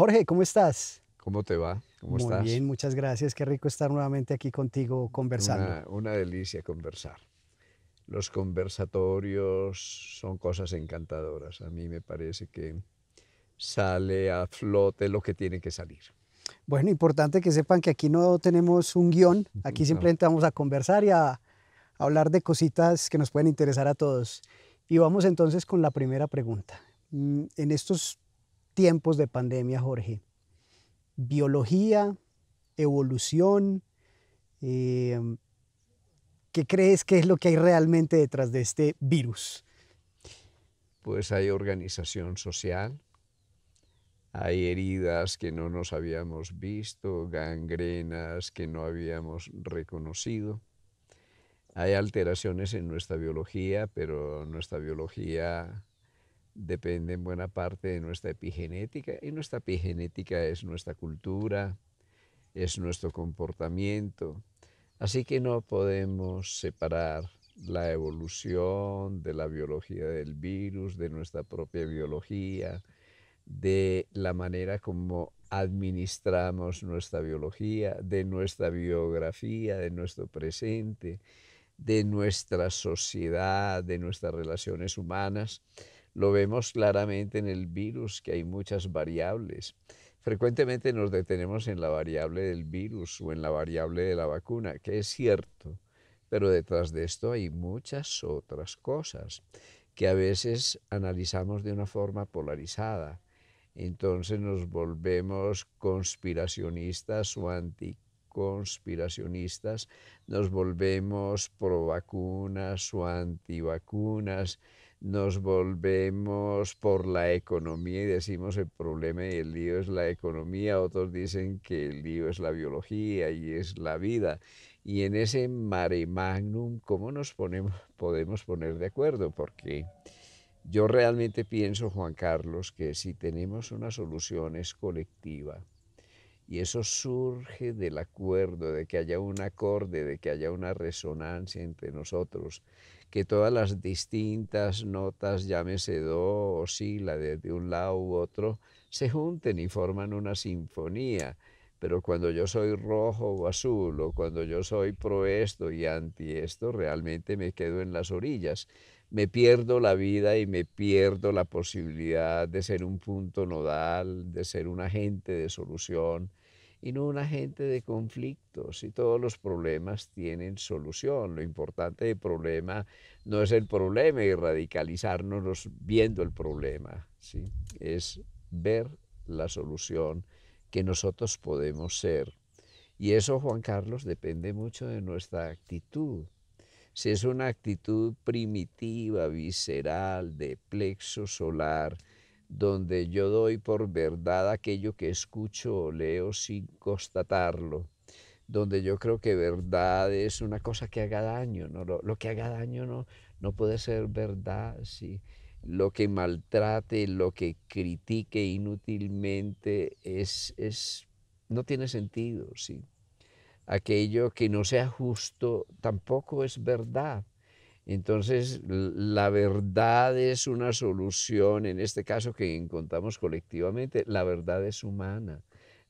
Jorge, ¿cómo estás? ¿Cómo te va? ¿Cómo estás? Muy bien, muchas gracias. Qué rico estar nuevamente aquí contigo conversando. Una, delicia conversar. Los conversatorios son cosas encantadoras. A mí me parece que sale a flote lo que tiene que salir. Bueno, importante que sepan que aquí no tenemos un guión, aquí simplemente vamos a conversar y a, a hablar de cositas que nos pueden interesar a todos. Y vamos entonces con la primera pregunta. Mm, en estos tiempos de pandemia, Jorge. Biología, evolución, eh, ¿qué crees que es lo que hay realmente detrás de este virus? Pues hay organización social, hay heridas que no nos habíamos visto, gangrenas que no habíamos reconocido. Hay alteraciones en nuestra biología, pero nuestra biología depende en buena parte de nuestra epigenética. Y nuestra epigenética es nuestra cultura, es nuestro comportamiento. Así que no podemos separar la evolución de la biología del virus, de nuestra propia biología, de la manera como administramos nuestra biología, de nuestra biografía, de nuestro presente, de nuestra sociedad, de nuestras relaciones humanas. Lo vemos claramente en el virus, que hay muchas variables. Frecuentemente nos detenemos en la variable del virus o en la variable de la vacuna, que es cierto, pero detrás de esto hay muchas otras cosas que a veces analizamos de una forma polarizada. Entonces nos volvemos conspiracionistas o anticonspiracionistas, nos volvemos pro vacunas o antivacunas nos volvemos por la economía y decimos el problema y el lío es la economía, otros dicen que el lío es la biología y es la vida. Y en ese mare magnum, ¿cómo nos ponemos, podemos poner de acuerdo? Porque yo realmente pienso, Juan Carlos, que si tenemos una solución es colectiva, y eso surge del acuerdo, de que haya un acorde, de que haya una resonancia entre nosotros, que todas las distintas notas, llámese do o si, la de, de un lado u otro, se junten y forman una sinfonía. Pero cuando yo soy rojo o azul, o cuando yo soy pro esto y anti esto, realmente me quedo en las orillas. Me pierdo la vida y me pierdo la posibilidad de ser un punto nodal, de ser un agente de solución, y no un gente de conflictos y todos los problemas tienen solución. Lo importante del problema no es el problema y radicalizarnos viendo el problema, ¿sí? es ver la solución que nosotros podemos ser. Y eso, Juan Carlos, depende mucho de nuestra actitud. Si es una actitud primitiva, visceral, de plexo solar, donde yo doy por verdad aquello que escucho o leo sin constatarlo, donde yo creo que verdad es una cosa que haga daño, ¿no? lo, que haga daño no, puede ser verdad, sí. lo que maltrate, lo que critique inútilmente es, no tiene sentido, sí. aquello que no sea justo tampoco es verdad entonces, la verdad es una solución, en este caso que encontramos colectivamente, la verdad es humana,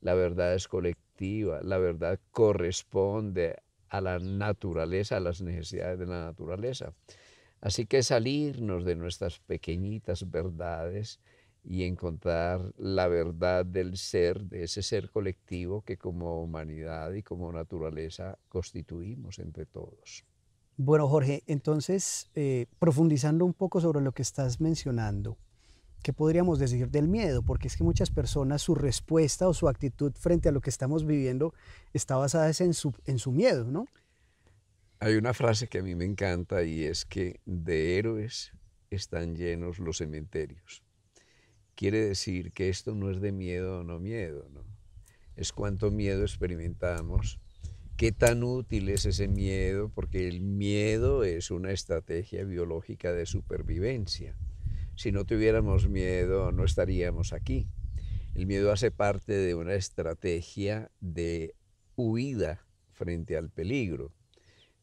la verdad es colectiva, la verdad corresponde a la naturaleza, a las necesidades de la naturaleza. Así que salirnos de nuestras pequeñitas verdades y encontrar la verdad del ser, de ese ser colectivo que como humanidad y como naturaleza constituimos entre todos. Bueno, Jorge, entonces, eh, profundizando un poco sobre lo que estás mencionando, ¿qué podríamos decir del miedo? Porque es que muchas personas su respuesta o su actitud frente a lo que estamos viviendo está basada en su, en su miedo, ¿no? Hay una frase que a mí me encanta y es que de héroes están llenos los cementerios. Quiere decir que esto no es de miedo o no miedo, ¿no? Es cuánto miedo experimentamos ¿Qué tan útil es ese miedo? Porque el miedo es una estrategia biológica de supervivencia. Si no tuviéramos miedo, no estaríamos aquí. El miedo hace parte de una estrategia de huida frente al peligro.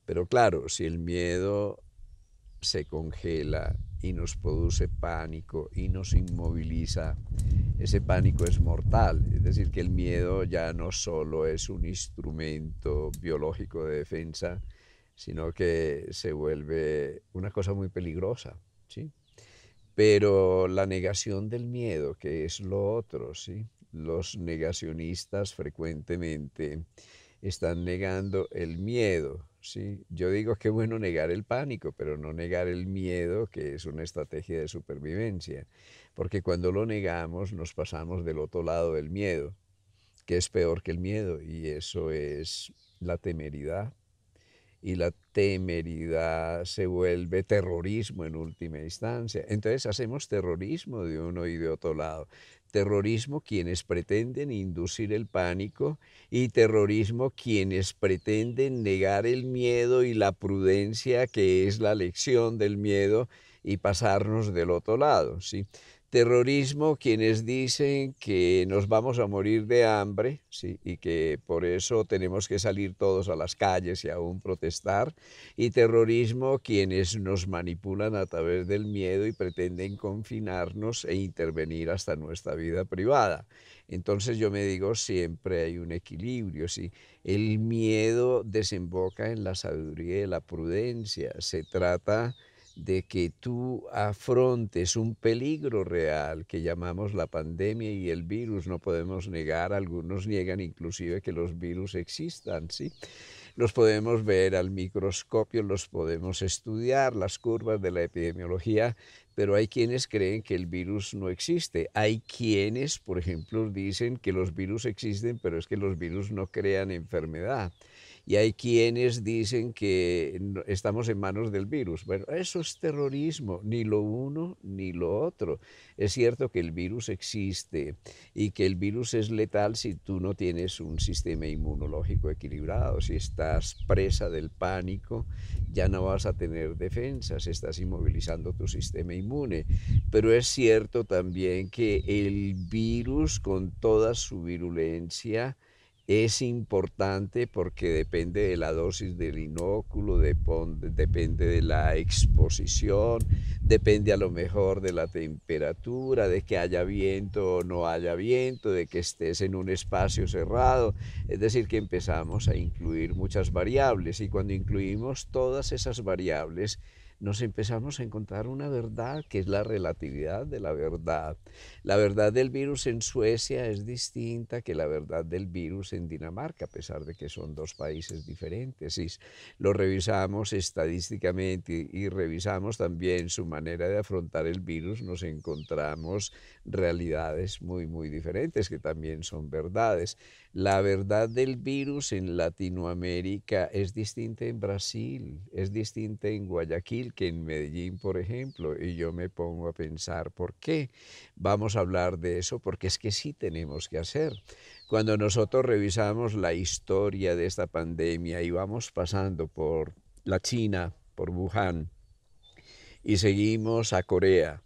Pero claro, si el miedo se congela y nos produce pánico y nos inmoviliza. Ese pánico es mortal, es decir, que el miedo ya no solo es un instrumento biológico de defensa, sino que se vuelve una cosa muy peligrosa, ¿sí? Pero la negación del miedo, que es lo otro, ¿sí? Los negacionistas frecuentemente están negando el miedo, Sí, yo digo que bueno negar el pánico, pero no negar el miedo, que es una estrategia de supervivencia, porque cuando lo negamos nos pasamos del otro lado del miedo, que es peor que el miedo, y eso es la temeridad. Y la temeridad se vuelve terrorismo en última instancia. Entonces hacemos terrorismo de uno y de otro lado terrorismo quienes pretenden inducir el pánico y terrorismo quienes pretenden negar el miedo y la prudencia que es la lección del miedo y pasarnos del otro lado, ¿sí? terrorismo quienes dicen que nos vamos a morir de hambre y que por eso tenemos que salir todos a las calles y aún protestar, y terrorismo quienes nos manipulan a través del miedo y pretenden confinarnos e intervenir hasta nuestra vida privada. Entonces yo me digo, siempre hay un equilibrio, ¿sí? El miedo desemboca en la sabiduría y la prudencia, se trata de que tú afrontes un peligro real que llamamos la pandemia y el virus. No podemos negar, algunos niegan inclusive que los virus existan, ¿sí? Los podemos ver al microscopio, los podemos estudiar, las curvas de la epidemiología, pero hay quienes creen que el virus no existe. Hay quienes, por ejemplo, dicen que los virus existen, pero es que los virus no crean enfermedad y hay quienes dicen que estamos en manos del virus. Bueno, eso es terrorismo, ni lo uno ni lo otro. Es cierto que el virus existe y que el virus es letal si tú no tienes un sistema inmunológico equilibrado, si estás presa del pánico, ya no vas a tener defensas, estás inmovilizando tu sistema inmune. Pero es cierto también que el virus con toda su virulencia, es importante porque depende de la dosis del inóculo, depende de la exposición, depende a lo mejor de la temperatura, de que haya viento o no haya viento, de que estés en un espacio cerrado. Es decir, que empezamos a incluir muchas variables y cuando incluimos todas esas variables, nos empezamos a encontrar una verdad que es la relatividad de la verdad. La verdad del virus en Suecia es distinta que la verdad del virus en Dinamarca, a pesar de que son dos países diferentes. si lo revisamos estadísticamente y revisamos también su manera de afrontar el virus, nos encontramos realidades muy, muy diferentes que también son verdades. La verdad del virus en Latinoamérica es distinta en Brasil, es distinta en Guayaquil que en Medellín, por ejemplo. Y yo me pongo a pensar, ¿por qué? Vamos a hablar de eso porque es que sí tenemos que hacer. Cuando nosotros revisamos la historia de esta pandemia y vamos pasando por la China, por Wuhan, y seguimos a Corea,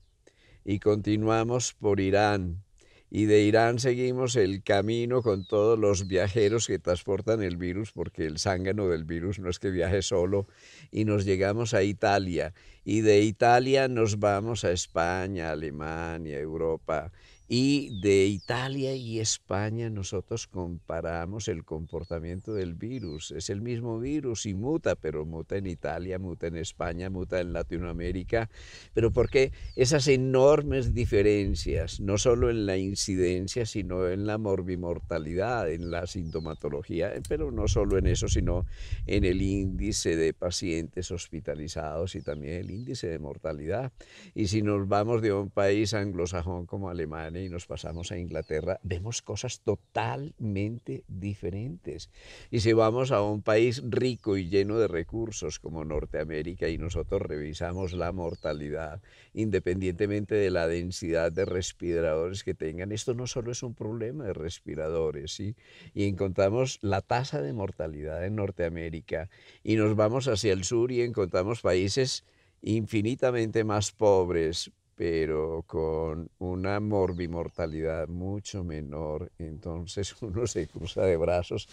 y continuamos por Irán, y de Irán seguimos el camino con todos los viajeros que transportan el virus, porque el zángano del virus no es que viaje solo, y nos llegamos a Italia, y de Italia nos vamos a España, Alemania, Europa, y de Italia y España nosotros comparamos el comportamiento del virus. Es el mismo virus y muta, pero muta en Italia, muta en España, muta en Latinoamérica. Pero ¿por qué esas enormes diferencias, no solo en la incidencia, sino en la morbimortalidad, en la sintomatología, eh, pero no solo en eso, sino en el índice de pacientes hospitalizados y también el índice de mortalidad? Y si nos vamos de un país anglosajón como Alemania, y nos pasamos a Inglaterra, vemos cosas totalmente diferentes. Y si vamos a un país rico y lleno de recursos como Norteamérica y nosotros revisamos la mortalidad, independientemente de la densidad de respiradores que tengan, esto no solo es un problema de respiradores, ¿sí? y encontramos la tasa de mortalidad en Norteamérica y nos vamos hacia el sur y encontramos países infinitamente más pobres, pero con una morbimortalidad mucho menor. Entonces uno se cruza de brazos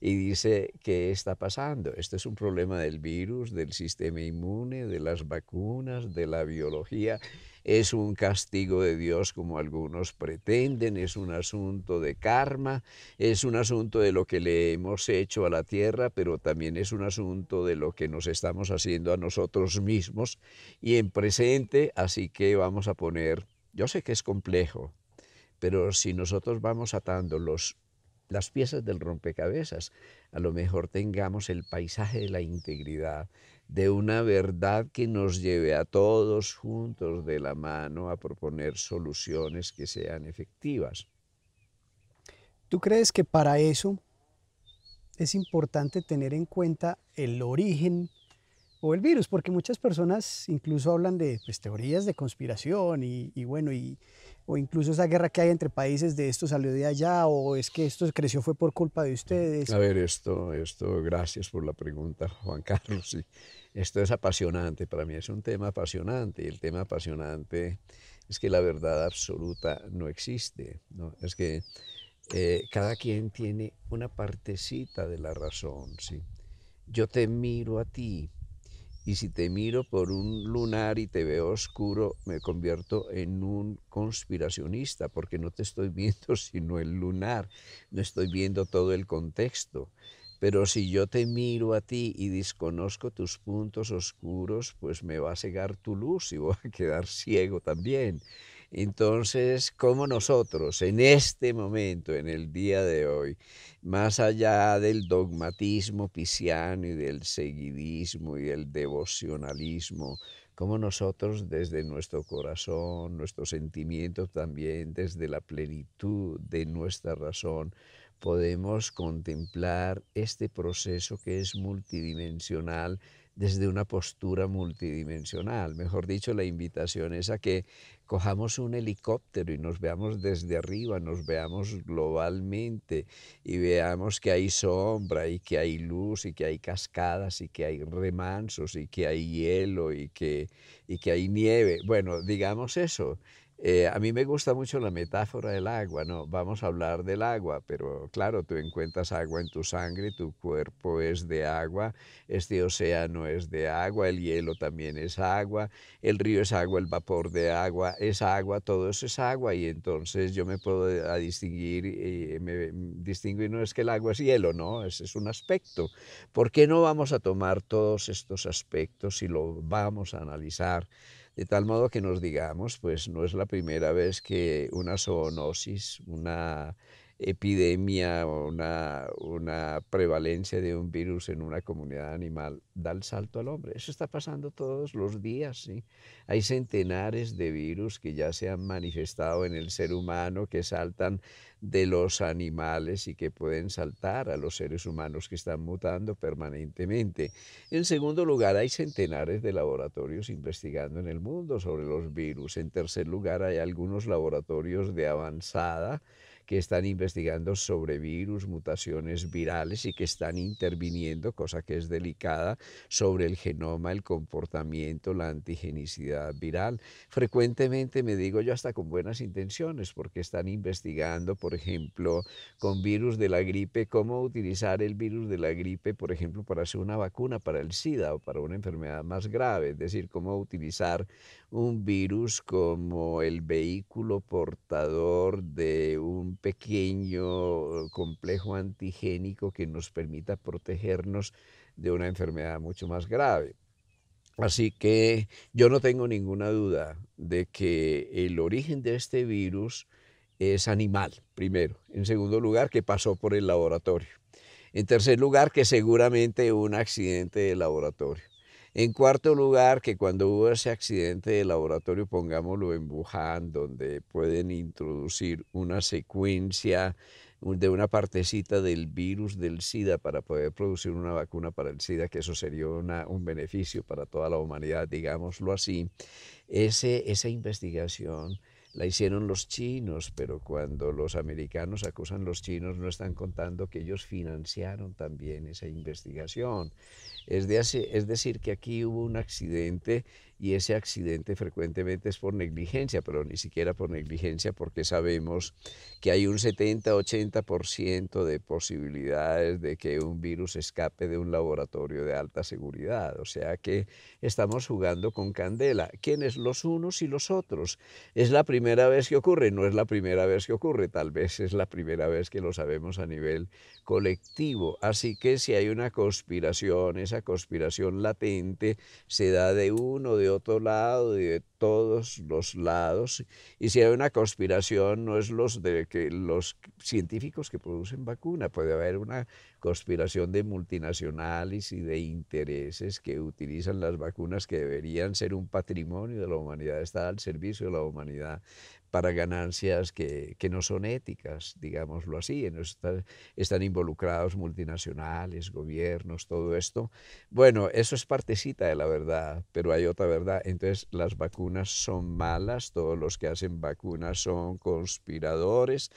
y dice, ¿qué está pasando? Este es un problema del virus, del sistema inmune, de las vacunas, de la biología es un castigo de Dios como algunos pretenden, es un asunto de karma, es un asunto de lo que le hemos hecho a la tierra, pero también es un asunto de lo que nos estamos haciendo a nosotros mismos y en presente, así que vamos a poner, yo sé que es complejo, pero si nosotros vamos atando los las piezas del rompecabezas. A lo mejor tengamos el paisaje de la integridad, de una verdad que nos lleve a todos juntos de la mano a proponer soluciones que sean efectivas. ¿Tú crees que para eso es importante tener en cuenta el origen o el virus, porque muchas personas incluso hablan de pues, teorías de conspiración y, bueno, y, o incluso esa guerra que hay entre países de esto salió de allá o es que esto creció fue por culpa de mm. ustedes. A ver, esto, esto, gracias por la pregunta, Juan Carlos. Y, esto es apasionante, para mí es un tema apasionante. Y el tema apasionante es que la verdad absoluta no existe. Es que eh, cada quien tiene una partecita de la razón. ¿sí? Yo te miro a ti y si te miro por un lunar y te veo oscuro, me convierto en un conspiracionista, porque no te estoy viendo sino el lunar, no estoy viendo todo el contexto. Pero si yo te miro a ti y desconozco tus puntos oscuros, pues me va a cegar tu luz y voy a quedar ciego también. Entonces, como nosotros en este momento, en el día de hoy, más allá del dogmatismo pisciano y del seguidismo y el devocionalismo, como nosotros desde nuestro corazón, nuestros sentimientos también, desde la plenitud de nuestra razón, podemos contemplar este proceso que es multidimensional desde una postura multidimensional. Mejor dicho, la invitación es a que cojamos un helicóptero y nos veamos desde arriba, nos veamos globalmente y veamos que hay sombra y que hay luz y que hay cascadas y que hay remansos y que hay hielo y que, y que hay nieve. Bueno, digamos eso. Eh, a mí me gusta mucho la metáfora del agua, ¿no? Vamos a hablar del agua, pero claro, tú encuentras agua en tu sangre, tu cuerpo es de agua, este océano es de agua, el hielo también es agua, el río es agua, el vapor de agua es agua, todo eso es agua y entonces yo me puedo eh, distinguir, y eh, me mm, distingo y no es que el agua es hielo, ¿no? Ese es un aspecto. ¿Por qué no vamos a tomar todos estos aspectos y lo vamos a analizar? de tal modo que nos digamos, pues no es la primera vez que una zoonosis, una epidemia o una, prevalencia de un virus en una comunidad animal, da el salto al hombre. Eso está pasando todos los días. Hay centenares de virus que ya se han manifestado en el ser humano, que saltan de los animales y que pueden saltar a los seres humanos que están mutando permanentemente. En segundo lugar, hay centenares de laboratorios investigando en el mundo sobre los virus. En tercer lugar, hay algunos laboratorios de avanzada que están investigando sobre virus, mutaciones virales y que están interviniendo, cosa que es delicada, sobre el genoma, el comportamiento, la antigenicidad viral. Frecuentemente me digo yo hasta con buenas intenciones, porque están investigando, por ejemplo, con virus de la gripe, cómo utilizar el virus de la gripe, por ejemplo, para hacer una vacuna para el SIDA o para una enfermedad más grave, es decir, cómo utilizar un virus como el vehículo portador de un pequeño complejo antigénico que nos permita protegernos de una enfermedad mucho más grave. Así que yo no tengo ninguna duda de que el origen de este virus es animal, primero. En segundo lugar, que pasó por el laboratorio. En tercer lugar, que seguramente un accidente de laboratorio. En cuarto lugar, que cuando hubo ese accidente de laboratorio, pongámoslo en Wuhan, donde pueden introducir una secuencia de una partecita del virus del SIDA para poder producir una vacuna para el SIDA, que eso sería un beneficio para toda la humanidad, digámoslo así. esa investigación la hicieron los chinos, pero cuando los americanos acusan a los chinos no están contando que ellos financiaron también esa investigación. Es, de, es decir, que aquí hubo un accidente y ese accidente frecuentemente es por negligencia, pero ni siquiera por negligencia porque sabemos que hay un 70-80% de posibilidades de que un virus escape de un laboratorio de alta seguridad. O sea que estamos jugando con candela. ¿Quiénes los unos y los otros? Es la primera vez que ocurre, no es la primera vez que ocurre, tal vez es la primera vez que lo sabemos a nivel colectivo. Así que si hay una conspiración, esa conspiración latente se da de uno, de otro lado y de todos los lados. Y si hay una conspiración, no es los de que los científicos que producen vacuna, puede haber una conspiración de multinacionales y de intereses que utilizan las vacunas que deberían ser un patrimonio de la humanidad, está al servicio de la humanidad, para ganancias que, no son éticas, digámoslo así. están involucrados multinacionales, gobiernos, todo esto. Bueno, eso es partecita de la verdad, pero hay otra verdad. Entonces, las vacunas son malas, todos los que hacen vacunas son conspiradores,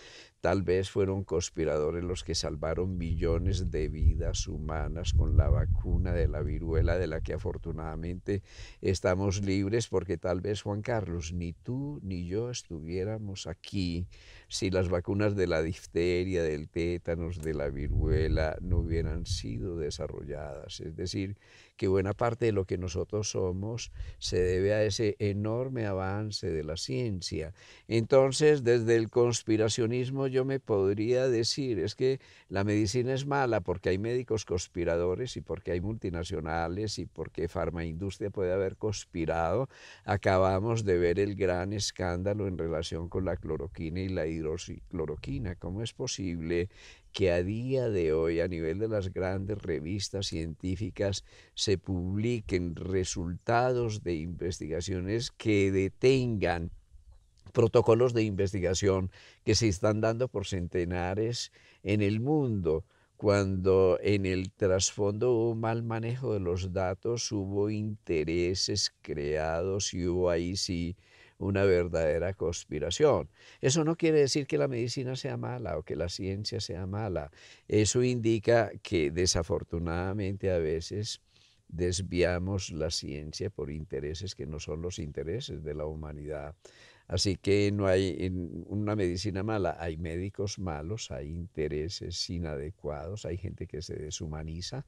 Tal vez fueron conspiradores los que salvaron millones de vidas humanas con la vacuna de la viruela de la que afortunadamente estamos libres porque tal vez Juan Carlos, ni tú ni yo estuviéramos aquí si las vacunas de la difteria, del tétanos, de la viruela no hubieran sido desarrolladas. Es decir, que buena parte de lo que nosotros somos se debe a ese enorme avance de la ciencia. Entonces, desde el conspiracionismo yo me podría decir, es que la medicina es mala porque hay médicos conspiradores y porque hay multinacionales y porque farmaindustria puede haber conspirado. Acabamos de ver el gran escándalo en relación con la cloroquina y la hidroxicloroquina. ¿Cómo es posible que a día de hoy a nivel de las grandes revistas científicas se publiquen resultados de investigaciones que detengan protocolos de investigación que se están dando por centenares en el mundo cuando en el trasfondo hubo mal manejo de los datos, hubo intereses creados y hubo ahí sí una verdadera conspiración. Eso no quiere decir que la medicina sea mala o que la ciencia sea mala. Eso indica que desafortunadamente a veces desviamos la ciencia por intereses que no son los intereses de la humanidad. Así que no hay una medicina mala, hay médicos malos, hay intereses inadecuados, hay gente que se deshumaniza.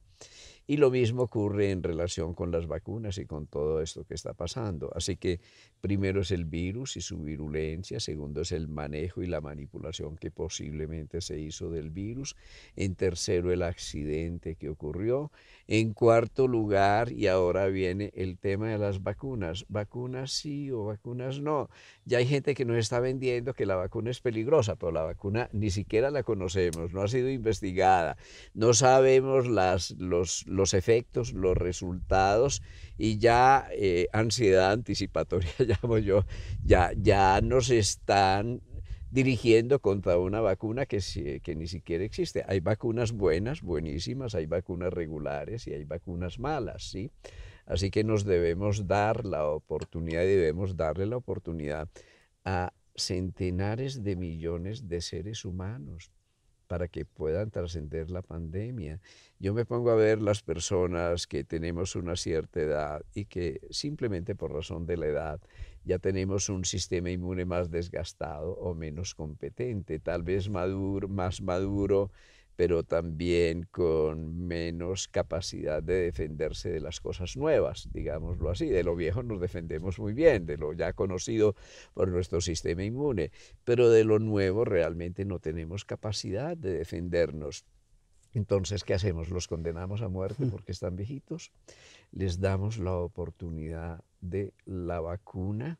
Y lo mismo ocurre en relación con las vacunas y con todo esto que está pasando. Así que Primero es el virus y su virulencia, segundo es el manejo y la manipulación que posiblemente se hizo del virus, en tercero el accidente que ocurrió, en cuarto lugar, y ahora viene el tema de las vacunas, vacunas sí o vacunas no. Ya hay gente que nos está vendiendo que la vacuna es peligrosa, pero la vacuna ni siquiera la conocemos, no ha sido investigada, no sabemos los efectos, los resultados y ya eh, ansiedad anticipatoria, llamo yo, ya, ya nos están dirigiendo contra una vacuna que, que ni siquiera existe. Hay vacunas buenas, buenísimas, hay vacunas regulares y hay vacunas malas, ¿sí? Así que nos debemos dar la oportunidad y debemos darle la oportunidad a centenares de millones de seres humanos para que puedan trascender la pandemia. Yo me pongo a ver las personas que tenemos una cierta edad y que simplemente por razón de la edad ya tenemos un sistema inmune más desgastado o menos competente, tal vez más maduro, pero también con menos capacidad de defenderse de las cosas nuevas, digámoslo así. De lo viejo nos defendemos muy bien, de lo ya conocido por nuestro sistema inmune, pero de lo nuevo realmente no tenemos capacidad de defendernos. Entonces, ¿qué hacemos? ¿Los condenamos a muerte hmm. porque están viejitos? ¿Les damos la oportunidad de la vacuna?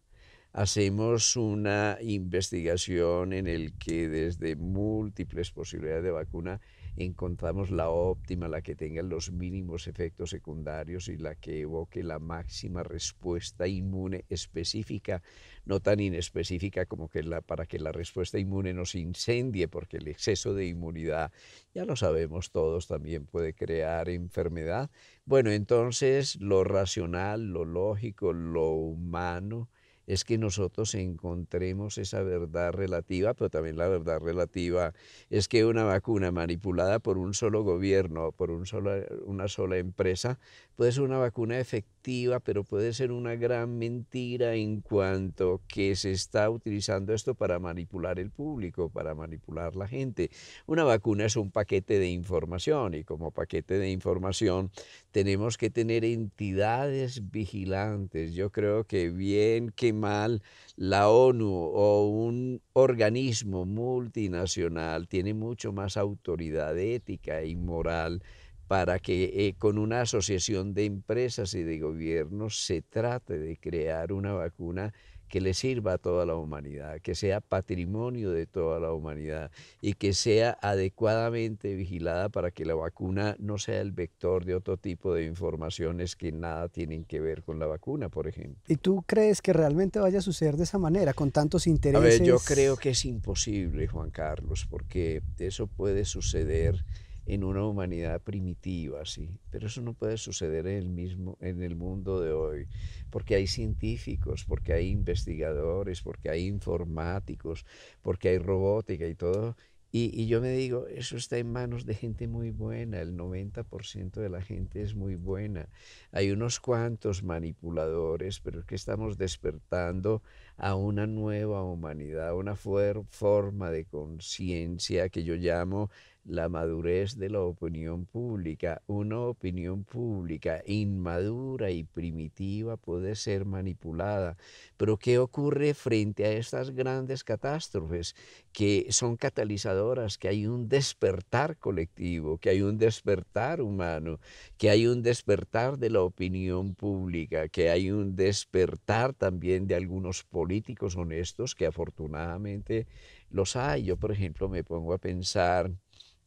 hacemos una investigación en el que desde múltiples posibilidades de vacuna encontramos la óptima, la que tenga los mínimos efectos secundarios y la que evoque la máxima respuesta inmune específica, no tan inespecífica como que la, para que la respuesta inmune nos incendie, porque el exceso de inmunidad, ya lo sabemos todos, también puede crear enfermedad. Bueno, entonces lo racional, lo lógico, lo humano, es que nosotros encontremos esa verdad relativa, pero también la verdad relativa es que una vacuna manipulada por un solo gobierno, por un solo, una sola empresa, puede ser una vacuna efectiva pero puede ser una gran mentira en cuanto que se está utilizando esto para manipular el público, para manipular la gente. Una vacuna es un paquete de información y como paquete de información tenemos que tener entidades vigilantes. Yo creo que bien que mal la ONU o un organismo multinacional tiene mucho más autoridad ética y moral para que eh, con una asociación de empresas y de gobiernos se trate de crear una vacuna que le sirva a toda la humanidad, que sea patrimonio de toda la humanidad y que sea adecuadamente vigilada para que la vacuna no sea el vector de otro tipo de informaciones que nada tienen que ver con la vacuna, por ejemplo. ¿Y tú crees que realmente vaya a suceder de esa manera, con tantos intereses? A ver, yo creo que es imposible, Juan Carlos, porque eso puede suceder en una humanidad primitiva, sí. Pero eso no puede suceder en el, mismo, en el mundo de hoy, porque hay científicos, porque hay investigadores, porque hay informáticos, porque hay robótica y todo. Y, yo me digo, eso está en manos de gente muy buena, el 90% de la gente es muy buena. Hay unos cuantos manipuladores, pero es que estamos despertando a una nueva humanidad, una forma de conciencia que yo llamo la madurez de la opinión pública. Una opinión pública inmadura y primitiva puede ser manipulada. Pero ¿qué ocurre frente a estas grandes catástrofes que son catalizadoras, que hay un despertar colectivo, que hay un despertar humano, que hay un despertar de la opinión pública, que hay un despertar también de algunos políticos honestos que afortunadamente los hay. Yo, por ejemplo, me pongo a pensar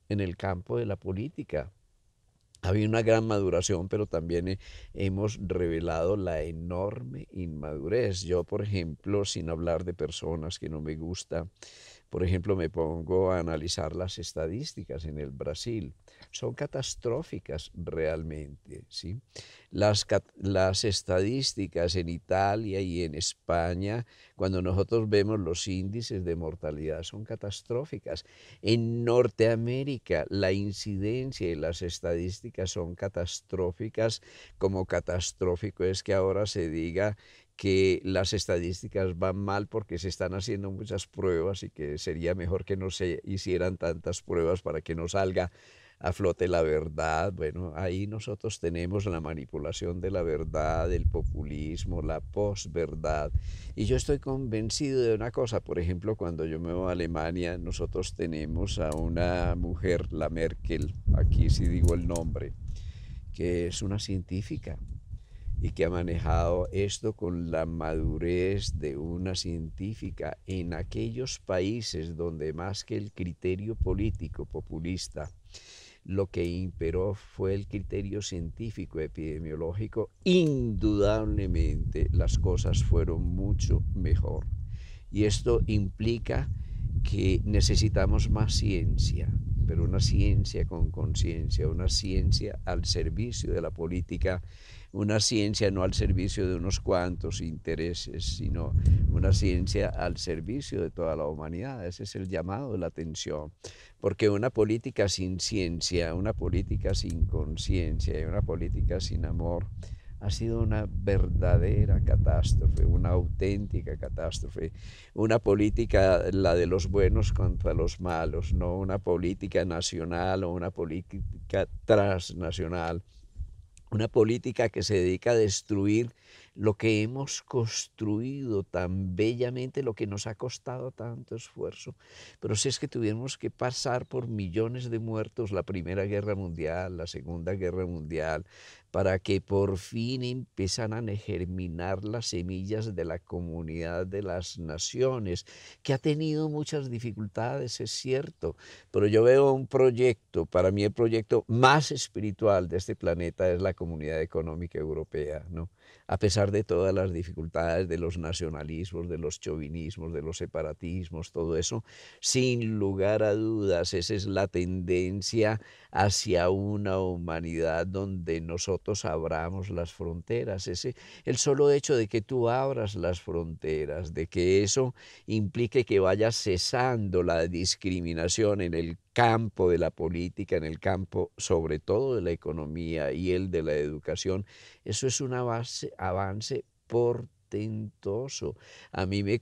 en el campo de la política. Ha habido una gran maduración, pero también eh, hemos revelado la enorme inmadurez. Yo, por ejemplo, sin hablar de personas que no me gusta, por ejemplo, me pongo a analizar las estadísticas en el Brasil. Son catastróficas realmente. las estadísticas en Italia y en España, cuando nosotros vemos los índices de mortalidad, son catastróficas. En Norteamérica, la incidencia y las estadísticas son catastróficas, como catastrófico es que ahora se diga que las estadísticas van mal porque se están haciendo muchas pruebas y que sería mejor que no se hicieran tantas pruebas para que no salga a flote la verdad. Bueno, ahí nosotros tenemos la manipulación de la verdad, el populismo, la posverdad. Y yo estoy convencido de una cosa, por ejemplo, cuando yo me voy a Alemania, nosotros tenemos a una mujer, la Merkel, aquí sí digo el nombre, que es una científica, y que ha manejado esto con la madurez de una científica en aquellos países donde más que el criterio político populista, lo que imperó fue el criterio científico epidemiológico, indudablemente las cosas fueron mucho mejor. Y esto implica que necesitamos más ciencia, pero una ciencia con conciencia, una ciencia al servicio de la política una ciencia no al servicio de unos cuantos intereses, sino una ciencia al servicio de toda la humanidad. Ese es el llamado de la atención, porque una política sin ciencia, una política sin conciencia y una política sin amor, ha sido una verdadera catástrofe, una auténtica catástrofe, una política, la de los buenos contra los malos, no una política nacional o una política transnacional, una política que se dedica a destruir lo que hemos construido tan bellamente, lo que nos ha costado tanto esfuerzo. Pero si es que tuvimos que pasar por millones de muertos, la Primera Guerra Mundial, la Segunda Guerra Mundial, para que por fin empiezan a germinar las semillas de la comunidad de las naciones, que ha tenido muchas dificultades, es cierto, pero yo veo un proyecto, para mí el proyecto más espiritual de este planeta es la comunidad económica europea, ¿no? a pesar de todas las dificultades de los nacionalismos, de los chauvinismos, de los separatismos, todo eso, sin lugar a dudas, esa es la tendencia hacia una humanidad donde nosotros abramos las fronteras. Ese, el solo hecho de que tú abras las fronteras, de que eso implique que vaya cesando la discriminación en el campo de la política, en el campo sobre todo de la economía y el de la educación, eso es una base avance portentoso. A mí me,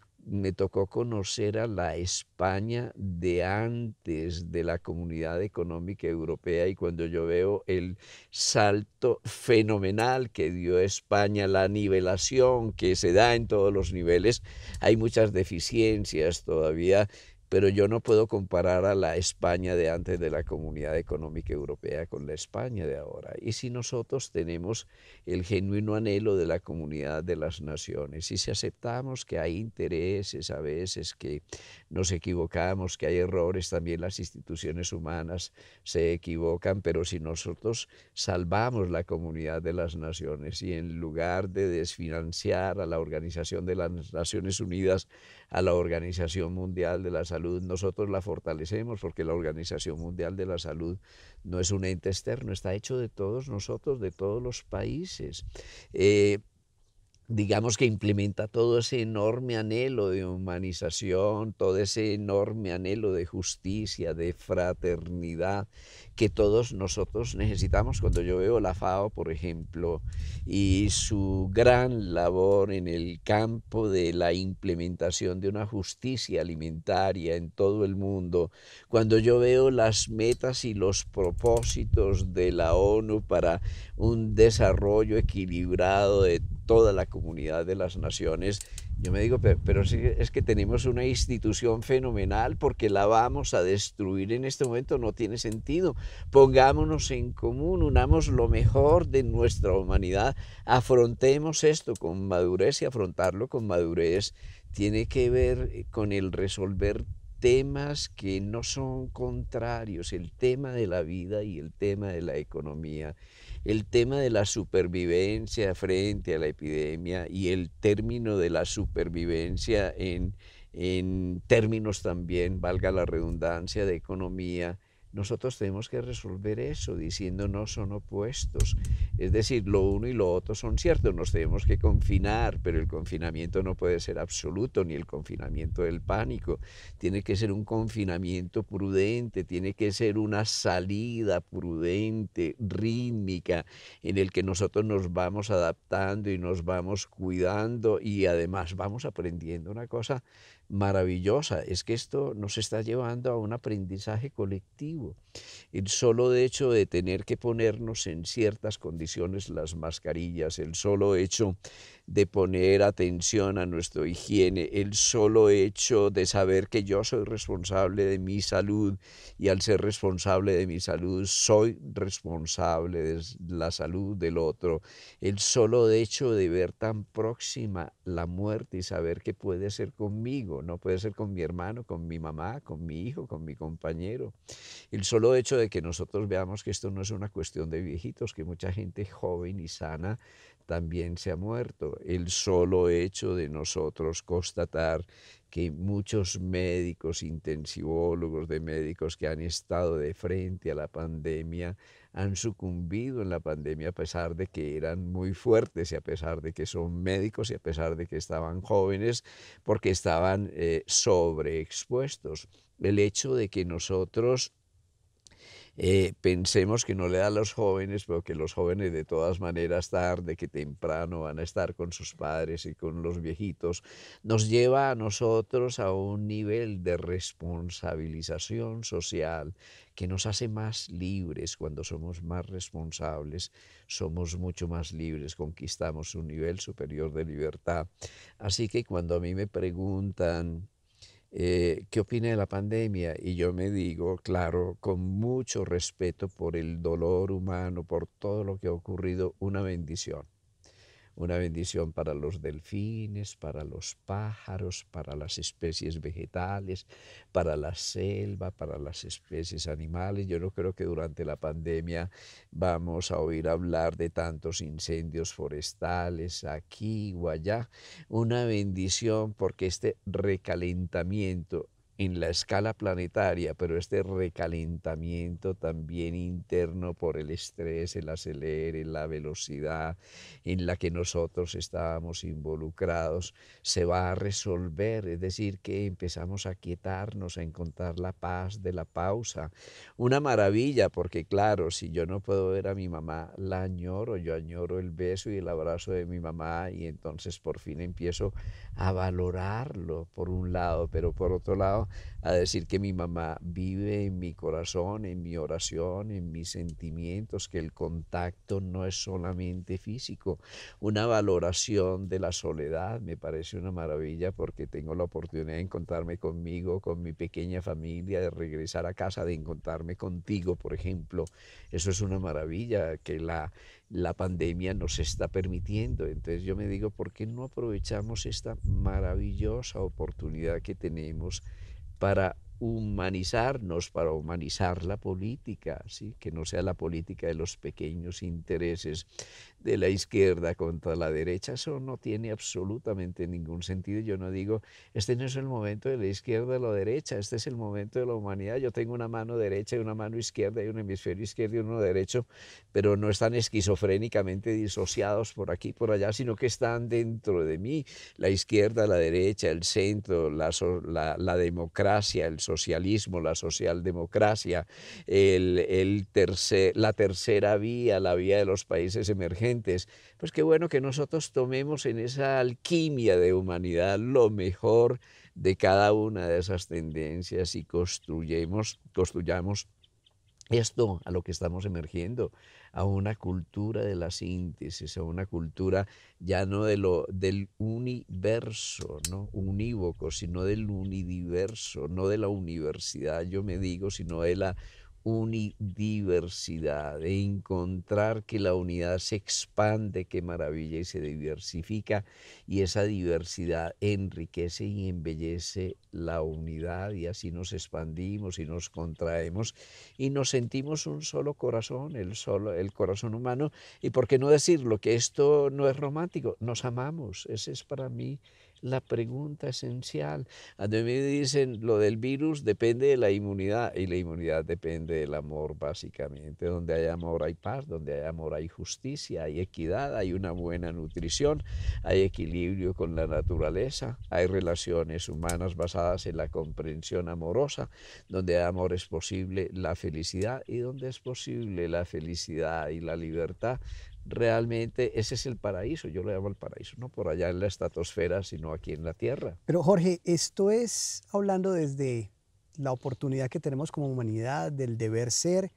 tocó conocer a la España de antes de la Comunidad Económica Europea y cuando yo veo el salto fenomenal que dio España, la nivelación que se da en todos los niveles, hay muchas deficiencias todavía pero yo no puedo comparar a la España de antes de la Comunidad Económica Europea con la España de ahora. Y si nosotros tenemos el genuino anhelo de la comunidad de las naciones, y si aceptamos que hay intereses a veces que nos equivocamos, que hay errores, también las instituciones humanas se equivocan, pero si nosotros salvamos la comunidad de las naciones y en lugar de desfinanciar a la Organización de las Naciones Unidas, a la Organización Mundial de la Salud, nosotros la fortalecemos porque la Organización Mundial de la Salud no es un ente externo, está hecho de todos nosotros, de todos los países. Eh, digamos que implementa todo ese enorme anhelo de humanización, todo ese enorme anhelo de justicia, de fraternidad que todos nosotros necesitamos. Cuando yo veo la FAO, por ejemplo, y su gran labor en el campo de la implementación de una justicia alimentaria en todo el mundo, cuando yo veo las metas y los propósitos de la ONU para un desarrollo equilibrado de toda la comunidad de las naciones. Yo me digo, pero, sí, es que tenemos una institución fenomenal porque la vamos a destruir en este momento, no tiene sentido. Pongámonos en común, unamos lo mejor de nuestra humanidad, afrontemos esto con madurez y afrontarlo con madurez tiene que ver con el resolver temas que no son contrarios, el tema de la vida y el tema de la economía el tema de la supervivencia frente a la epidemia y el término de la supervivencia en, en términos también, valga la redundancia, de economía, nosotros tenemos que resolver eso diciendo no son opuestos. Es decir, lo uno y lo otro son ciertos, nos tenemos que confinar, pero el confinamiento no puede ser absoluto, ni el confinamiento del pánico. Tiene que ser un confinamiento prudente, tiene que ser una salida prudente, rítmica, en el que nosotros nos vamos adaptando y nos vamos cuidando y además vamos aprendiendo una cosa maravillosa. Es que esto nos está llevando a un aprendizaje colectivo. El solo hecho de tener que ponernos en ciertas condiciones las mascarillas, el solo hecho de poner atención a nuestra higiene, el solo hecho de saber que yo soy responsable de mi salud y al ser responsable de mi salud soy responsable de la salud del otro, el solo hecho de ver tan próxima la muerte y saber que puede ser conmigo, no puede ser con mi hermano, con mi mamá, con mi hijo, con mi compañero, el solo hecho de que nosotros veamos que esto no es una cuestión de viejitos, que mucha gente joven y sana también se ha muerto. El solo hecho de nosotros constatar que muchos médicos, intensivólogos, de médicos que han estado de frente a la pandemia, han sucumbido en la pandemia a pesar de que eran muy fuertes y a pesar de que son médicos y a pesar de que estaban jóvenes, porque estaban eh, sobreexpuestos. El hecho de que nosotros eh, pensemos que no le da a los jóvenes, pero que los jóvenes de todas maneras tarde que temprano van a estar con sus padres y con los viejitos, nos lleva a nosotros a un nivel de responsabilización social que nos hace más libres. Cuando somos más responsables, somos mucho más libres, conquistamos un nivel superior de libertad. Así que cuando a mí me preguntan, eh, ¿qué opina de la pandemia? Y yo me digo, claro, con mucho respeto por el dolor humano, por todo lo que ha ocurrido, una bendición una bendición para los delfines, para los pájaros, para las especies vegetales, para la selva, para las especies animales. Yo no creo que durante la pandemia vamos a oír hablar de tantos incendios forestales aquí o allá. Una bendición porque este recalentamiento en la escala planetaria, pero este recalentamiento también interno por el estrés, el acelere, la velocidad en la que nosotros estábamos involucrados, se va a resolver, es decir, que empezamos a quietarnos, a encontrar la paz de la pausa. Una maravilla, porque claro, si yo no puedo ver a mi mamá, la añoro, yo añoro el beso y el abrazo de mi mamá y entonces por fin empiezo a valorarlo por un lado, pero por otro lado, a decir que mi mamá vive en mi corazón, en mi oración, en mis sentimientos, que el contacto no es solamente físico. Una valoración de la soledad me parece una maravilla porque tengo la oportunidad de encontrarme conmigo, con mi pequeña familia, de regresar a casa, de encontrarme contigo, por ejemplo. Eso es una maravilla que la, la pandemia nos está permitiendo. Entonces yo me digo, ¿por qué no aprovechamos esta maravillosa oportunidad que tenemos para humanizarnos, para humanizar la política, ¿sí? que no sea la política de los pequeños intereses, de la izquierda contra la derecha, eso no tiene absolutamente ningún sentido. Yo no digo, este no es el momento de la izquierda o la derecha, este es el momento de la humanidad. Yo tengo una mano derecha y una mano izquierda y un hemisferio izquierdo y uno derecho, pero no están esquizofrénicamente disociados por aquí y por allá, sino que están dentro de mí. La izquierda, la derecha, el centro, la, la, democracia, el socialismo, la socialdemocracia, el, el tercer, la tercera vía, la vía de los países emergentes pues qué bueno que nosotros tomemos en esa alquimia de humanidad lo mejor de cada una de esas tendencias y construyamos, construyamos esto a lo que estamos emergiendo, a una cultura de la síntesis, a una cultura ya no de lo, del universo, ¿no? unívoco, sino del unidiverso, no de la universidad, yo me digo, sino de la unidiversidad, de encontrar que la unidad se expande, que maravilla y se diversifica, y esa diversidad enriquece y embellece la unidad, y así nos expandimos y nos contraemos y nos sentimos un solo corazón, el, solo, el corazón humano, y por qué no decirlo, que esto no es romántico, nos amamos, ese es para mí la pregunta esencial. A mí me dicen lo del virus depende de la inmunidad y la inmunidad depende del amor básicamente. Donde hay amor hay paz, donde hay amor hay justicia, hay equidad, hay una buena nutrición, hay equilibrio con la naturaleza, hay relaciones humanas basadas en la comprensión amorosa, donde hay amor es posible la felicidad y donde es posible la felicidad y la libertad, realmente ese es el paraíso, yo lo llamo el paraíso, no por allá en la estratosfera, sino aquí en la Tierra. Pero Jorge, esto es hablando desde la oportunidad que tenemos como humanidad, del deber ser,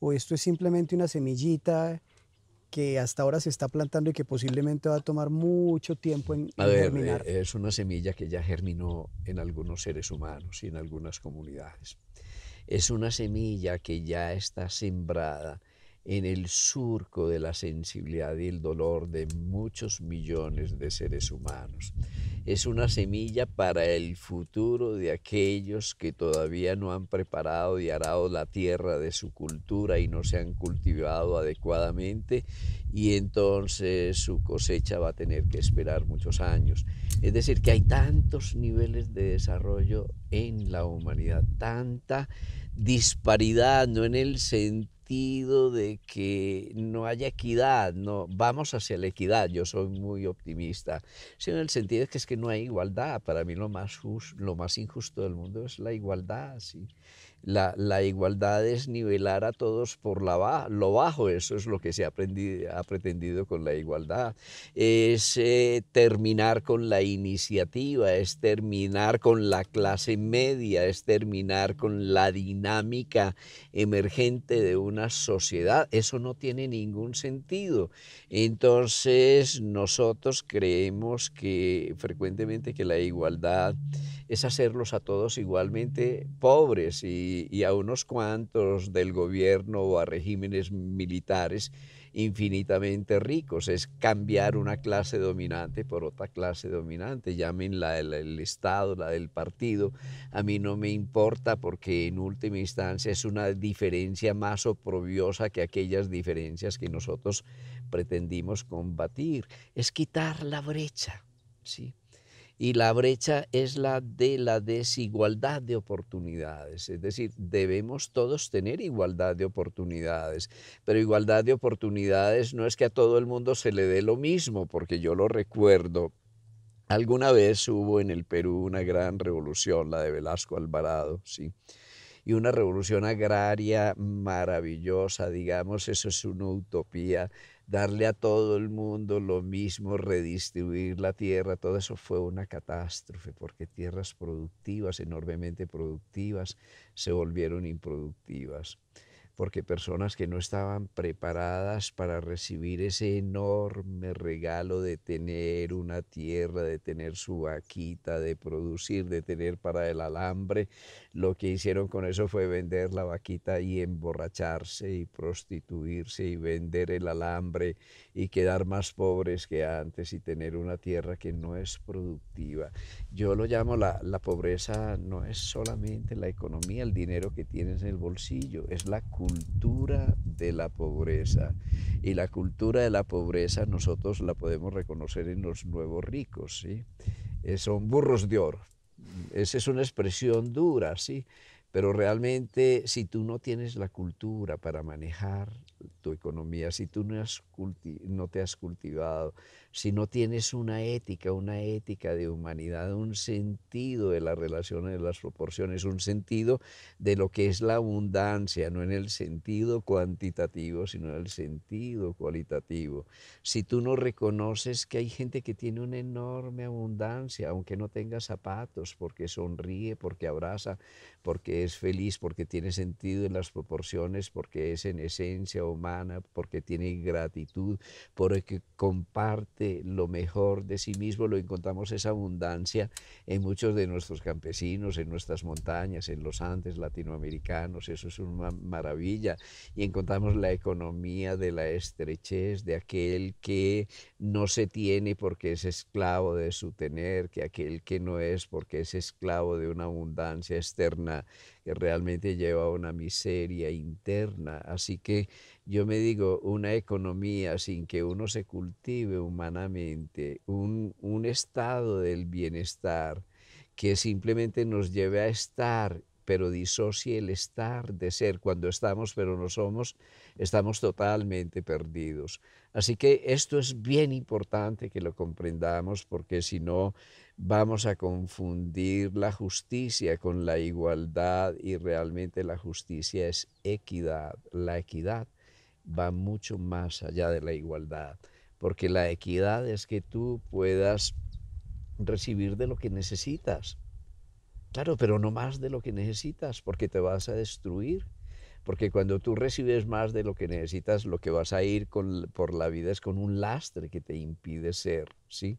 o esto es simplemente una semillita que hasta ahora se está plantando y que posiblemente va a tomar mucho tiempo en, germinar. Eh, es una semilla que ya germinó en algunos seres humanos y en algunas comunidades. Es una semilla que ya está sembrada en el surco de la sensibilidad y el dolor de muchos millones de seres humanos. Es una semilla para el futuro de aquellos que todavía no han preparado y arado la tierra de su cultura y no se han cultivado adecuadamente y entonces su cosecha va a tener que esperar muchos años. Es decir, que hay tantos niveles de desarrollo en la humanidad, tanta disparidad, no en el sentido de que no haya equidad, no, vamos hacia la equidad, yo soy muy optimista, sino en el sentido de que es que no hay igualdad, para mí lo más, lo más injusto del mundo es la igualdad, la, igualdad es nivelar a todos por la, lo bajo, eso es lo que se ha, ha pretendido con la igualdad. Es eh, terminar con la iniciativa, es terminar con la clase media, es terminar con la dinámica emergente de una sociedad. Eso no tiene ningún sentido. Entonces nosotros creemos que frecuentemente que la igualdad es hacerlos a todos igualmente pobres y y, a unos cuantos del gobierno o a regímenes militares infinitamente ricos. Es cambiar una mm. clase dominante por otra clase dominante. Llamen la del Estado, la del partido. A mí no me importa porque en última instancia es una diferencia más oprobiosa que aquellas diferencias que nosotros pretendimos combatir. Es quitar la brecha, ¿sí? y la brecha es la de la desigualdad de oportunidades. Es decir, debemos todos tener igualdad de oportunidades, pero igualdad de oportunidades no es que a todo el mundo se le dé lo mismo, porque yo lo recuerdo. Alguna vez hubo en el Perú una gran revolución, la de Velasco Alvarado, sí y una revolución agraria maravillosa, digamos, eso es una utopía darle a todo el mundo lo mismo, redistribuir la tierra, todo eso fue una catástrofe, porque tierras productivas, enormemente productivas, se volvieron improductivas, porque personas que no estaban preparadas para recibir ese enorme regalo de tener una tierra, de tener su vaquita, de producir, de tener para el alambre, lo que hicieron con eso fue vender la vaquita y emborracharse y prostituirse y vender el alambre y quedar más pobres que antes y tener una tierra que no es productiva. Yo lo llamo la, pobreza, no es solamente la economía, el dinero que tienes en el bolsillo, es la cultura de la pobreza. Y la cultura de la pobreza nosotros la podemos reconocer en los nuevos ricos, ¿sí? Eh, son burros de oro esa es una expresión dura, sí, pero realmente si tú no tienes la cultura para manejar tu economía, si tú no, no te has cultivado, si no tienes una ética, una ética de humanidad, un sentido de las relaciones, de las proporciones, un sentido de lo que es la abundancia, no en el sentido cuantitativo, sino en el sentido cualitativo. Si tú no reconoces que hay gente que tiene una enorme abundancia, aunque no tenga zapatos, porque sonríe, porque abraza, porque es feliz, porque tiene sentido en las proporciones, porque es en esencia humana, porque tiene gratitud, porque comparte lo mejor de sí mismo, lo encontramos esa abundancia en muchos de nuestros campesinos, en nuestras montañas, en los Andes latinoamericanos, eso es una maravilla. Y encontramos la economía de la estrechez, de aquel que no se tiene porque es esclavo de su tener, que aquel que no es porque es esclavo de una abundancia externa que realmente lleva a una miseria interna. Así que yo me digo, una economía sin que uno se cultive humanamente, un, un estado del bienestar que simplemente nos lleve a estar pero disocie el estar de ser. Cuando estamos pero no somos, estamos totalmente perdidos. Así que esto es bien importante que lo comprendamos porque si no vamos a confundir la justicia con la igualdad y realmente la justicia es equidad. La equidad va mucho más allá de la igualdad, porque la equidad es que tú puedas recibir de lo que necesitas. Claro, pero no más de lo que necesitas, porque te vas a destruir. Porque cuando tú recibes más de lo que necesitas, lo que vas a ir por la vida es con un lastre que te impide ser, ¿sí?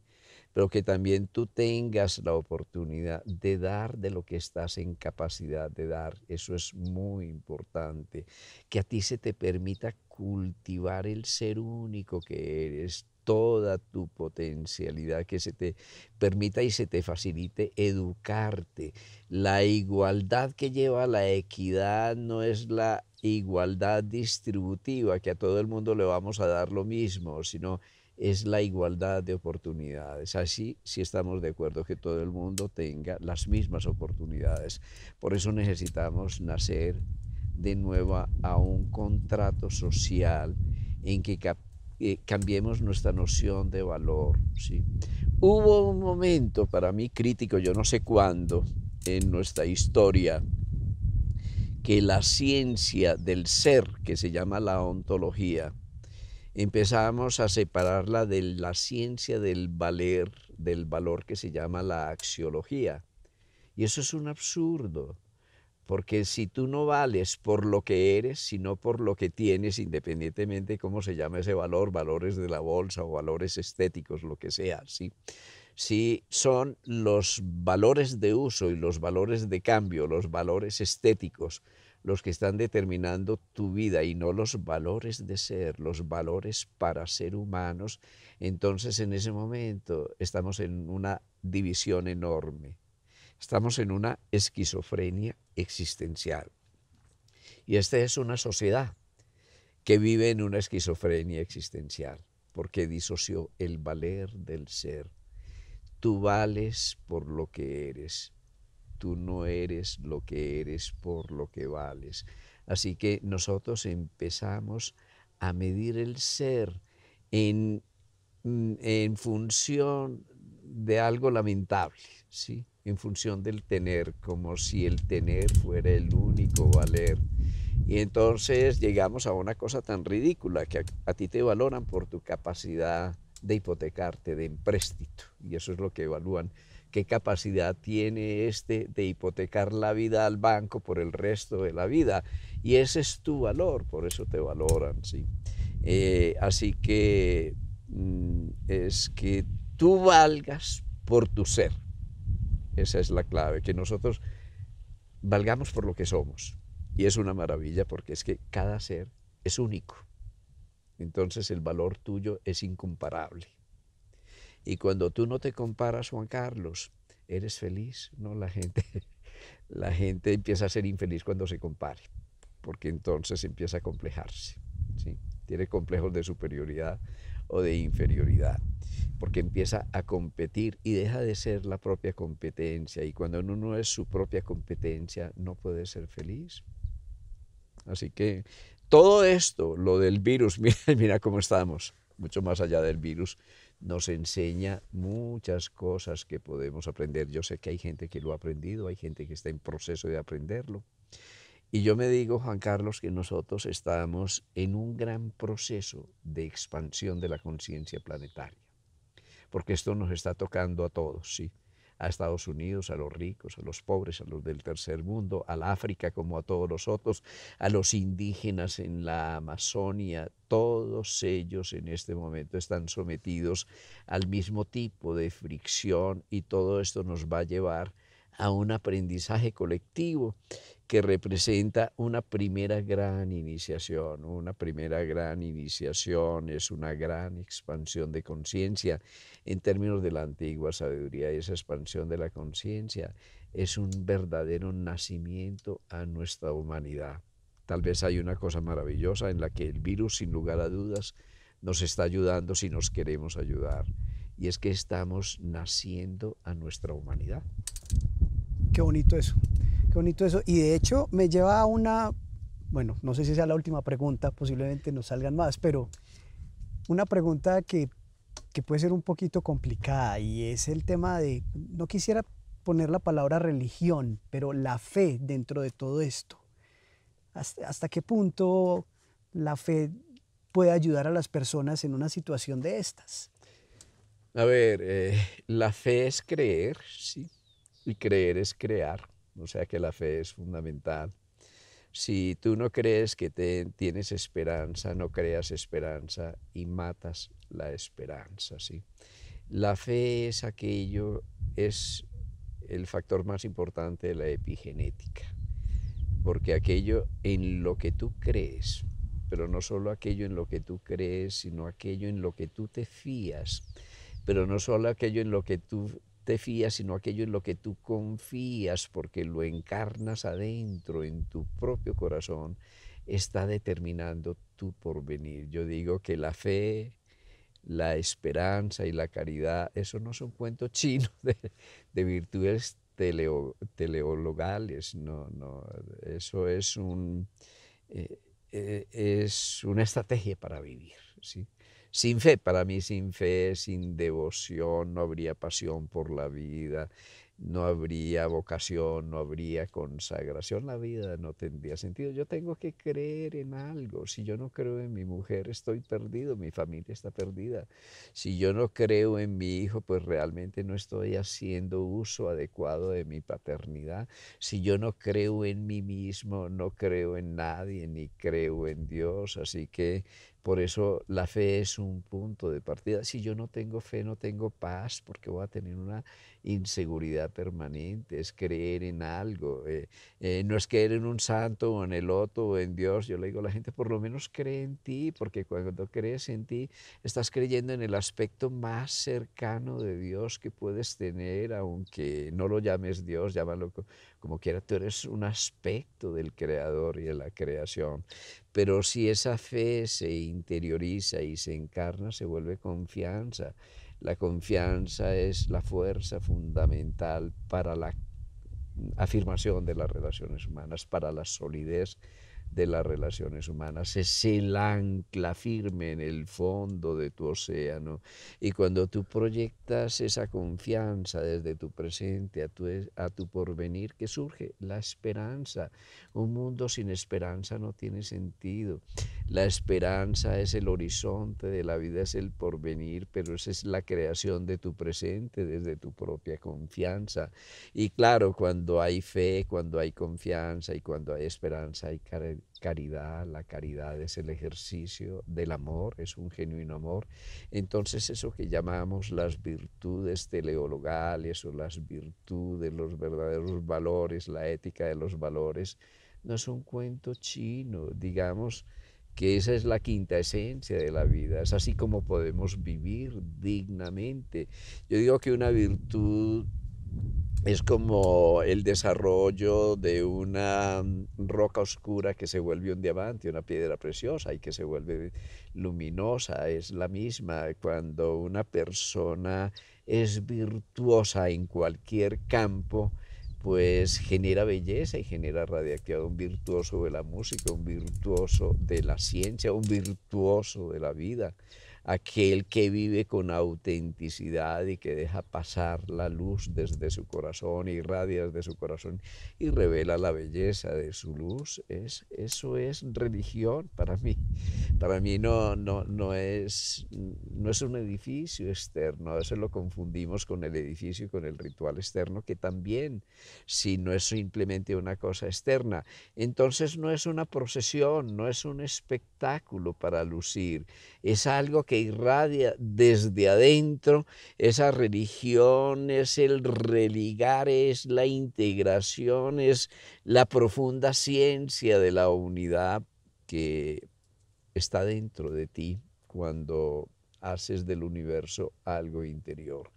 pero que también tú tengas la oportunidad de dar de lo que estás en capacidad de dar. Eso es muy importante. Que a ti se te permita cultivar el ser único que eres, toda tu potencialidad, que se te permita y se te facilite educarte. La igualdad que lleva a la equidad no es la igualdad distributiva, que a todo el mundo le vamos a dar lo mismo, sino es la igualdad de oportunidades. Así si estamos de acuerdo que todo el mundo tenga las mismas oportunidades. Por eso necesitamos nacer de nuevo a un contrato social en que eh, cambiemos nuestra noción de valor. ¿sí? Hubo un momento para mí crítico, yo no sé cuándo, en nuestra historia, que la ciencia del ser, que se llama la ontología, empezamos a separarla de la ciencia del valer, del valor que se llama la axiología. Y eso es un absurdo, porque si tú no vales por lo que eres, sino por lo que tienes, independientemente de cómo se llama ese valor, valores de la bolsa o valores estéticos, lo que sea, Si son los valores de uso y los valores de cambio, los valores estéticos, los que están determinando tu vida y no los valores de ser, los valores para ser humanos, entonces en ese momento estamos en una división enorme, estamos en una esquizofrenia existencial. Y esta es una sociedad que vive en una esquizofrenia existencial, porque disoció el valer del ser. Tú vales por lo que eres, tú no eres lo que eres por lo que vales. Así que nosotros empezamos a medir el ser mm, en, función de algo lamentable, ¿sí? en función del tener, como si el tener fuera el único valer. Y entonces llegamos a una cosa tan ridícula que a, ti te valoran por tu capacidad de hipotecarte, de empréstito, y eso es lo que evalúan qué capacidad tiene este de hipotecar la vida al banco por el resto de la vida. Y ese es tu valor, por eso te valoran, ¿sí? Eh, así que mm, es que tú valgas por tu ser. Esa es la clave, que nosotros valgamos por lo que somos. Y es una maravilla porque es que cada ser es único. Entonces el valor tuyo es incomparable. Y cuando tú no te comparas, Juan Carlos, eres feliz, ¿no? La gente, la gente empieza a ser infeliz cuando se compare, porque entonces empieza a complejarse, ¿sí? Tiene complejos de superioridad o de inferioridad, porque empieza a competir y deja de ser la propia competencia. Y cuando uno no es su propia competencia, no puede ser feliz. Así que todo esto, lo del virus, mira, mira cómo estamos, mucho más allá del virus, nos enseña muchas cosas que podemos aprender. Yo sé que hay gente que lo ha aprendido, hay gente que está en proceso de aprenderlo. Y yo me digo, Juan Carlos, que nosotros estamos en un gran proceso de expansión de la conciencia planetaria, porque esto nos está tocando a todos, sí a Estados Unidos, a los ricos, a los pobres, a los del tercer mundo, al África como a todos los otros, a los indígenas en la Amazonia, todos ellos en este momento están sometidos al mismo tipo de fricción y todo esto nos va a llevar a un aprendizaje colectivo que representa una primera gran iniciación. Una primera gran iniciación es una gran expansión de conciencia en términos de la antigua sabiduría. Esa expansión de la conciencia es un verdadero nacimiento a nuestra humanidad. Tal vez hay una cosa maravillosa en la que el virus, sin lugar a dudas, nos está ayudando si nos queremos ayudar. Y es que estamos naciendo a nuestra humanidad qué bonito eso, qué bonito eso. Y de hecho me lleva a una, bueno, no sé si sea la última pregunta, posiblemente no salgan más, pero una pregunta que, puede ser un poquito complicada y es el tema de, no quisiera poner la palabra religión, pero la fe dentro de todo esto. ¿Hasta, qué punto la fe puede ayudar a las personas en una situación de estas? A ver, eh, la fe es creer, ¿sí? Y creer es crear, o sea que la fe es fundamental. Si tú no crees que te, tienes esperanza, no creas esperanza y matas la esperanza, ¿sí? La fe es aquello, es el factor más importante de la epigenética, porque aquello en lo que tú crees, pero no solo aquello en lo que tú crees, sino aquello en lo que tú te fías, pero no solo aquello en lo que tú te fías, sino aquello en lo que tú confías, porque lo encarnas adentro, en tu propio corazón, está determinando tu porvenir. Yo digo que la fe, la esperanza y la caridad, eso no son cuentos chinos de, de virtudes teleologales, no, no, eso es un... Eh, eh, es una estrategia para vivir, ¿sí? Sin fe, para mí sin fe, sin devoción, no habría pasión por la vida, no habría vocación, no habría consagración, la vida no tendría sentido. Yo tengo que creer en algo. Si yo no creo en mi mujer, estoy perdido, mi familia está perdida. Si yo no creo en mi hijo, pues realmente no estoy haciendo uso adecuado de mi paternidad. Si yo no creo en mí mismo, no creo en nadie, ni creo en Dios. Así que por eso la fe es un punto de partida. Si yo no tengo fe, no tengo paz, porque voy a tener una inseguridad permanente, es creer en algo, eh, eh, no es creer en un santo o en el otro o en Dios, yo le digo a la gente, por lo menos cree en ti, porque cuando crees en ti, estás creyendo en el aspecto más cercano de Dios que puedes tener, aunque no lo llames Dios, llámalo como quiera, tú eres un aspecto del creador y de la creación. Pero si esa fe se interioriza y se encarna, se vuelve confianza. La confianza es la fuerza fundamental para la afirmación de las relaciones humanas, para la solidez de las relaciones humanas. Es el ancla firme en el fondo de tu océano. Y cuando tú proyectas esa confianza desde tu presente a tu, a tu porvenir, que surge la esperanza. Un mundo sin esperanza no tiene sentido. La esperanza es el horizonte de la vida, es el porvenir, pero esa es la creación de tu presente desde tu propia confianza. Y claro, cuando hay fe, cuando hay confianza y cuando hay esperanza, hay carencia caridad, la caridad es el ejercicio del amor, es un genuino amor. Entonces eso que llamamos las virtudes teleologales o las virtudes, los verdaderos valores, la ética de los valores, no es un cuento chino, digamos que esa es la quinta esencia de la vida, es así como podemos vivir dignamente. Yo digo que una virtud es como el desarrollo de una roca oscura que se vuelve un diamante, una piedra preciosa y que se vuelve luminosa. Es la misma cuando una persona es virtuosa en cualquier campo, pues genera belleza y genera radiactividad. Un virtuoso de la música, un virtuoso de la ciencia, un virtuoso de la vida, aquel que vive con autenticidad y que deja pasar la luz desde su corazón, y irradia desde su corazón y revela la belleza de su luz, es, eso es religión para mí. Para mí no, no, no, es, no es un edificio externo, a veces lo confundimos con el edificio y con el ritual externo, que también, si no es simplemente una cosa externa, entonces no es una procesión, no es un espectáculo para lucir, es algo que irradia desde adentro esa religión, es el religar, es la integración, es la profunda ciencia de la unidad que está dentro de ti cuando haces del universo algo interior.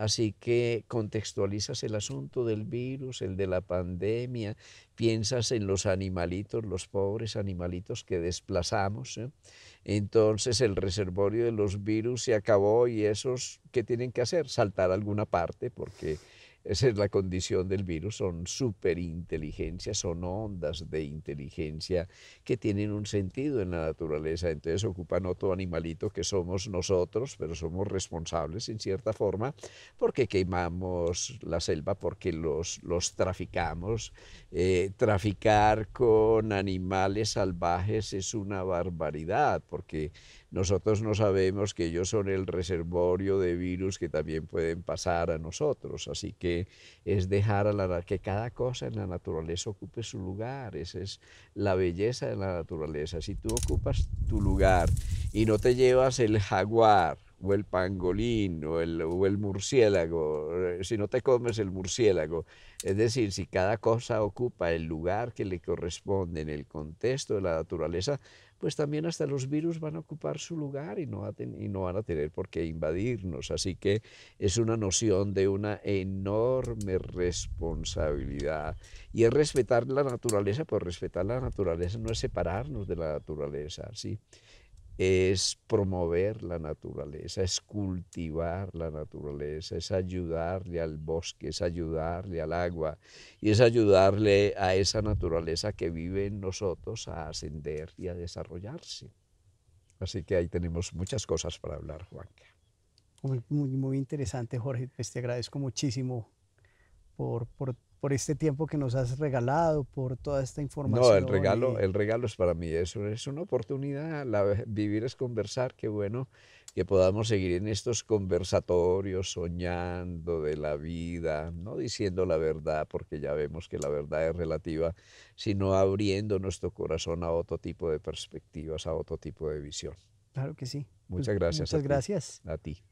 Así que contextualizas el asunto del virus, el de la pandemia, piensas en los animalitos, los pobres animalitos que desplazamos. ¿eh? Entonces el reservorio de los virus se acabó y esos, ¿qué tienen que hacer? Saltar a alguna parte porque esa es la condición del virus, son superinteligencias, son ondas de inteligencia que tienen un sentido en la naturaleza, entonces ocupan otro animalito que somos nosotros, pero somos responsables en cierta forma porque quemamos la selva, porque los, los traficamos. Eh, traficar con animales salvajes es una barbaridad porque nosotros no sabemos que ellos son el reservorio de virus que también pueden pasar a nosotros. Así que es dejar a la, que cada cosa en la naturaleza ocupe su lugar. Esa es la belleza de la naturaleza. Si tú ocupas tu lugar y no te llevas el jaguar, o el pangolín o el, murciélago, eh, si no te comes el murciélago. Es decir, si cada cosa ocupa el lugar que le corresponde en el contexto de la naturaleza, pues también hasta los virus van a ocupar su lugar y no, y van a tener por qué invadirnos. Así que es una noción de una enorme responsabilidad. Y es respetar la naturaleza, pues respetar la naturaleza no es separarnos de la naturaleza, ¿sí? es promover la naturaleza, es cultivar la naturaleza, es ayudarle al bosque, es ayudarle al agua y es ayudarle a esa naturaleza que vive en nosotros a ascender y a desarrollarse. Así que ahí tenemos muchas cosas para hablar, Juanca. Muy, muy interesante, Jorge. Pues te agradezco muchísimo por, por por este tiempo que nos has regalado, por toda esta información. No, el regalo, el regalo es para mí eso, es una oportunidad, vivir es conversar, qué bueno que podamos seguir en estos conversatorios, soñando de la vida, no diciendo la verdad, porque ya vemos que la verdad es relativa, sino abriendo nuestro corazón a otro tipo de perspectivas, a otro tipo de visión. Claro que sí. Muchas pues gracias. Muchas gracias. a ti.